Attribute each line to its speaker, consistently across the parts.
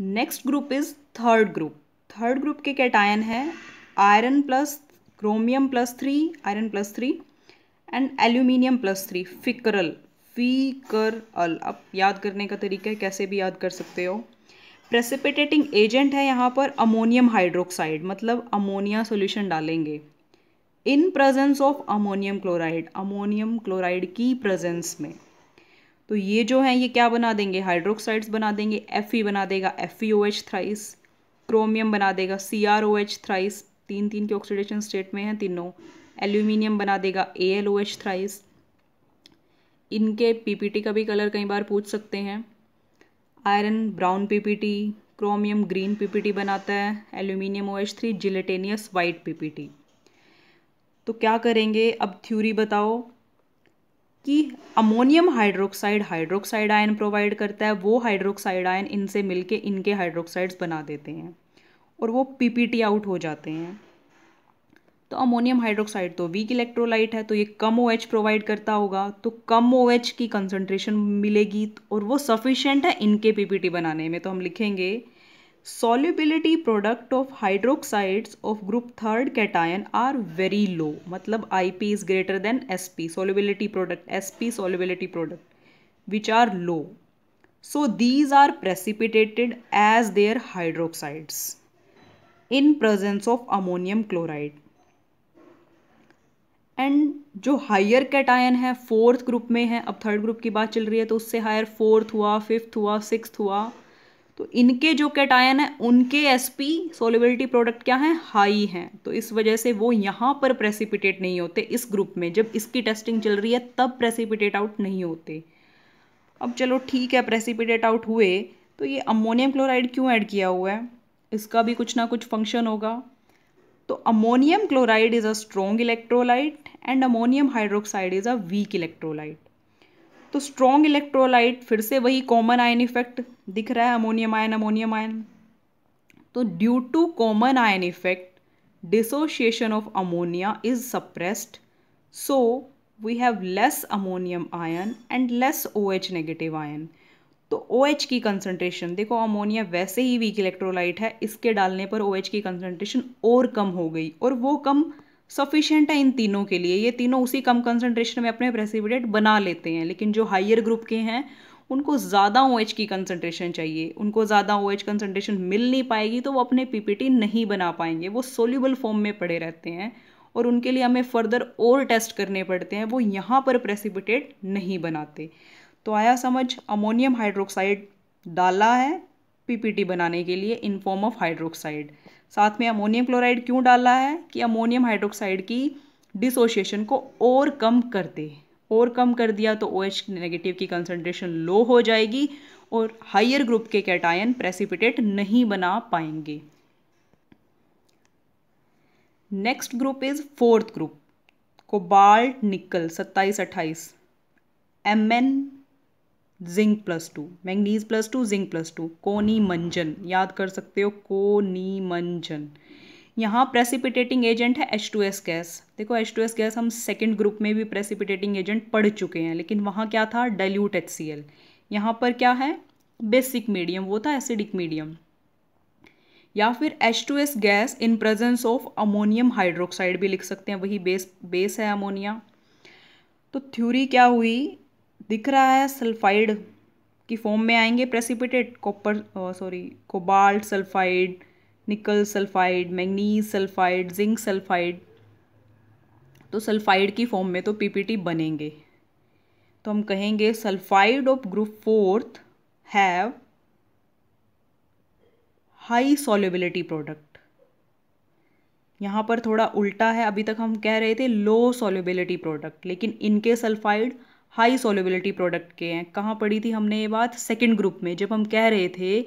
Speaker 1: next group is third group third group के cation है iron plus chromium plus three iron plus three and aluminium plus three फिकरल अल अब याद करने का तरीका है कैसे भी याद कर सकते हो प्रेसिपिटेटिंग एजेंट है यहाँ पर अमोनियम हाइड्रोक्साइड मतलब अमोनिया सोल्यूशन डालेंगे in presence of ammonium chloride ammonium chloride की प्रेजेंस में तो ये जो है ये क्या बना देंगे हाइड्रोक्साइड्स बना देंगे एफ बना देगा F E O H thrice chromium बना देगा C R O H thrice तीन तीन के ऑक्सीडेशन स्टेट में हैं तीनों एल्यूमिनियम बना देगा A L O H thrice इनके पीपीटी का भी कलर कई बार पूछ सकते हैं iron brown PPT chromium green PPT बनाता है aluminium O H three gelatinous white PPT तो क्या करेंगे अब थ्योरी बताओ कि ammonium hydroxide hydroxide ion provide करता है वो हाइड्रोक्साइड आयन इनसे मिलके इनके हाइड्रोक्साइड्स बना देते हैं और वो पीपीटी आउट हो जाते हैं तो अमोनियम हाइड्रोक्साइड तो वीक इलेक्ट्रोलाइट है तो ये कम ओ एच प्रोवाइड करता होगा तो कम ओ एच की कंसनट्रेशन मिलेगी और वो सफिशेंट है इनके पीपीटी बनाने में तो हम लिखेंगे solubility product of hydroxides of group third cation are very low मतलब I P is greater than S P solubility product S P solubility product which are low so these are precipitated as their hydroxides in presence of ammonium chloride and जो higher cation है fourth group में है अब third group की बात चल रही है तो उससे हायर फोर्थ हुआ फिफ्थ हुआ सिक्स हुआ तो इनके जो कैटायन है उनके एस पी सोलिबिलिटी प्रोडक्ट क्या है हाई हैं तो इस वजह से वो यहाँ पर प्रेसिपिटेट नहीं होते इस ग्रुप में जब इसकी टेस्टिंग चल रही है तब प्रेसिपिटेट आउट नहीं होते अब चलो ठीक है प्रेसिपिटेट आउट हुए तो ये अमोनियम क्लोराइड क्यों ऐड किया हुआ है इसका भी कुछ ना कुछ फंक्शन होगा तो ammonium chloride is a strong electrolyte and ammonium hydroxide is a weak electrolyte तो स्ट्रॉन्ग इलेक्ट्रोलाइट फिर से वही कॉमन आयन इफेक्ट दिख रहा है अमोनियम आयन अमोनियम आयन तो due to common ion effect dissociation of ammonia is suppressed so we have less ammonium ion and less O H negative ion तो O H की concentration देखो ammonia वैसे ही week electrolyte है इसके डालने पर ओ एच की कंसनट्रेशन और कम हो गई और वो कम सफिशियंट है इन तीनों के लिए ये तीनों उसी कम कंसनट्रेशन में अपने प्रेसिपिटेट बना लेते हैं लेकिन जो हाइयर ग्रुप के हैं उनको ज़्यादा ओ की कंसनट्रेशन चाहिए उनको ज़्यादा ओ एच कंसनट्रेशन मिल नहीं पाएगी तो वो अपने पीपीटी नहीं बना पाएंगे वो सोल्यूबल फॉर्म में पड़े रहते हैं और उनके लिए हमें फर्दर और टेस्ट करने पड़ते हैं वो यहाँ पर प्रेसिपिटेट नहीं बनाते तो आया समझ अमोनियम हाइड्रोक्साइड डाला है पीपीटी बनाने के लिए इन फॉर्म ऑफ हाइड्रोक्साइड साथ में अमोनियम क्लोराइड क्यों डाल रहा है कि अमोनियम हाइड्रोक्साइड की डिसोशिएशन को और कम कर दे और कम कर दिया तो ओ OH नेगेटिव की कंसनट्रेशन लो हो जाएगी और हायर ग्रुप के कैटायन प्रेसिपिटेट नहीं बना पाएंगे next group is fourth group cobalt nickel सत्ताईस अट्ठाईस M N zinc plus two manganese plus two zinc plus two कोनी मंजन याद कर सकते हो कोनी मंजन यहाँ प्रेसिपिटेटिंग एजेंट है एच टू एस गैस देखो एच टू एस गैस हम सेकेंड ग्रुप में भी प्रेसिपिटेटिंग एजेंट पढ़ चुके हैं लेकिन वहाँ क्या था डल्यूट एच सी एल यहाँ पर क्या है बेसिक मीडियम वो था एसिडिक मीडियम या फिर H two S gas in presence of ammonium hydroxide भी लिख सकते हैं वही बेस बेस है अमोनिया तो थ्योरी क्या हुई दिख रहा है सल्फाइड की फॉर्म में आएंगे precipitate copper sorry cobalt sulphide nickel sulphide manganese sulphide zinc sulphide तो सल्फाइड की फॉर्म में तो पीपीटी बनेंगे तो हम कहेंगे sulphide of group fourth have high solubility product यहाँ पर थोड़ा उल्टा है अभी तक हम कह रहे थे लो सॉल्युबिलिटी प्रोडक्ट लेकिन इनके सल्फाइड हाई सोलिबिलिटी प्रोडक्ट के हैं कहाँ पढ़ी थी हमने ये बात सेकेंड ग्रुप में जब हम कह रहे थे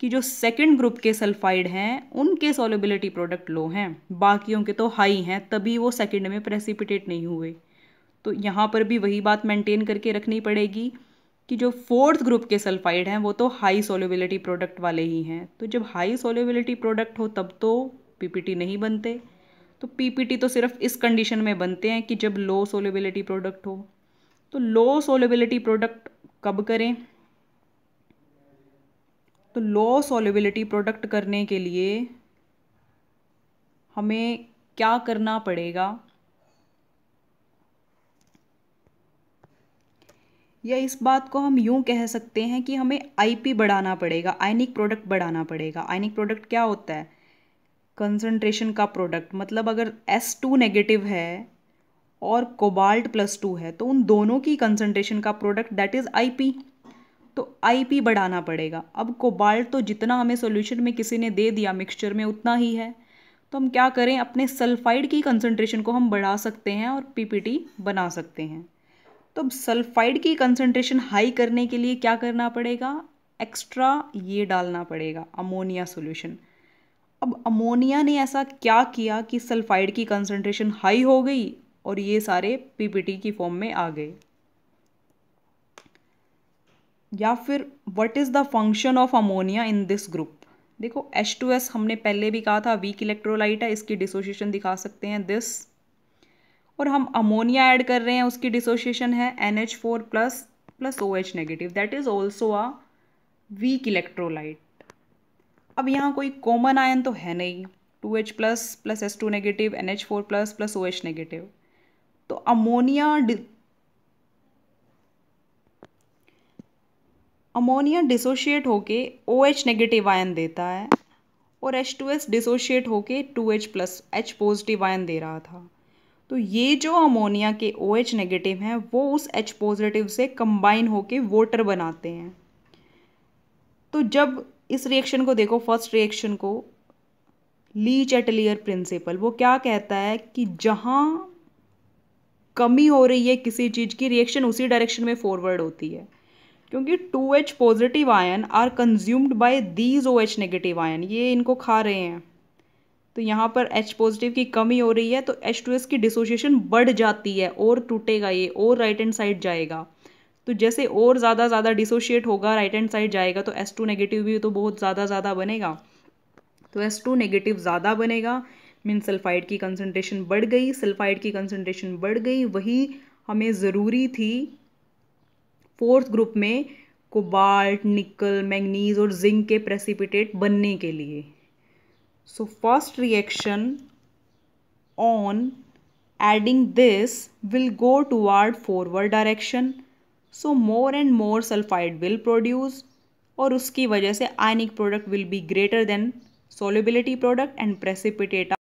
Speaker 1: कि जो सेकेंड ग्रुप के सल्फाइड हैं उनके सोलिबिलिटी प्रोडक्ट लो हैं बाकियों के तो हाई हैं तभी वो सेकेंड में प्रेसिपिटेट नहीं हुए तो यहाँ पर भी वही बात मेंटेन करके रखनी पड़ेगी कि जो फोर्थ ग्रुप के सल्फाइड हैं वो तो हाई सोलिबिलिटी प्रोडक्ट वाले ही हैं तो जब हाई सोलिबिलिटी प्रोडक्ट हो तब तो पीपीटी नहीं बनते तो पीपीटी तो सिर्फ इस कंडीशन में बनते हैं कि जब लो सोलिबिलिटी प्रोडक्ट हो तो लो सोलेबिलिटी प्रोडक्ट कब करें तो लो सोलेबिलिटी प्रोडक्ट करने के लिए हमें क्या करना पड़ेगा या इस बात को हम यूं कह सकते हैं कि हमें आईपी बढ़ाना पड़ेगा आयनिक प्रोडक्ट बढ़ाना पड़ेगा आयनिक प्रोडक्ट क्या होता है कंसंट्रेशन का प्रोडक्ट मतलब अगर एस टू नेगेटिव है और कोबाल्ट प्लस टू है तो उन दोनों की कंसनट्रेशन का प्रोडक्ट दैट इज़ आई तो आई बढ़ाना पड़ेगा अब कोबाल्ट तो जितना हमें सोल्यूशन में किसी ने दे दिया मिक्सचर में उतना ही है तो हम क्या करें अपने सल्फाइड की कंसनट्रेशन को हम बढ़ा सकते हैं और पीपीटी बना सकते हैं तो अब सल्फाइड की कंसनट्रेशन हाई करने के लिए क्या करना पड़ेगा एक्स्ट्रा ये डालना पड़ेगा अमोनिया सोल्यूशन अब अमोनिया ने ऐसा क्या किया कि सल्फाइड की कंसनट्रेशन हाई हो गई और ये सारे पीपीटी की फॉर्म में आ गए या फिर what is the function of ammonia in this group देखो H2S हमने पहले भी कहा था वीक इलेक्ट्रोलाइट है इसकी डिसोशिएशन दिखा सकते हैं दिस और हम अमोनिया ऐड कर रहे हैं उसकी डिसोसिएशन है N H four plus plus O H negative that is also a weak electrolyte अब यहाँ कोई कॉमन आयन तो है नहीं two H plus plus S two negative N H four plus plus O H negative ammonia ammonia dissociate होके O H negative ion देता है और एच टू एस डिसोशिएट होके two H plus H positive ion दे रहा था तो ये जो अमोनिया के ओ एच नेगेटिव हैं वो उस एच पॉजिटिव से कंबाइन होके वाटर बनाते हैं तो जब इस रिएक्शन को देखो फर्स्ट रिएक्शन को लीच चैटलियर प्रिंसिपल वो क्या कहता है कि जहाँ कमी हो रही है किसी चीज़ की रिएक्शन उसी डायरेक्शन में फॉरवर्ड होती है क्योंकि two H positive ion are consumed by these O H negative ion ये इनको खा रहे हैं तो यहाँ पर एच पॉजिटिव की कमी हो रही है तो एच टू एस की डिसोशिएशन बढ़ जाती है और टूटेगा ये और राइट हैंड साइड जाएगा तो जैसे और ज़्यादा ज़्यादा डिसोशिएट होगा राइट हैंड साइड जाएगा तो एस टू नेगेटिव भी तो बहुत ज़्यादा ज़्यादा बनेगा तो एस टू नेगेटिव ज़्यादा बनेगा मीन सल्फाइड की कंसनट्रेशन बढ़ गई सल्फाइड की कंसनट्रेशन बढ़ गई वही हमें ज़रूरी थी फोर्थ ग्रुप में कोबाल्ट निकल मैंगनीज और जिंक के प्रेसिपिटेट बनने के लिए so first reaction on adding this will go आर्ड forward direction so more and more sulphide will produce और उसकी वजह से ionic product will be greater than solubility product and precipitate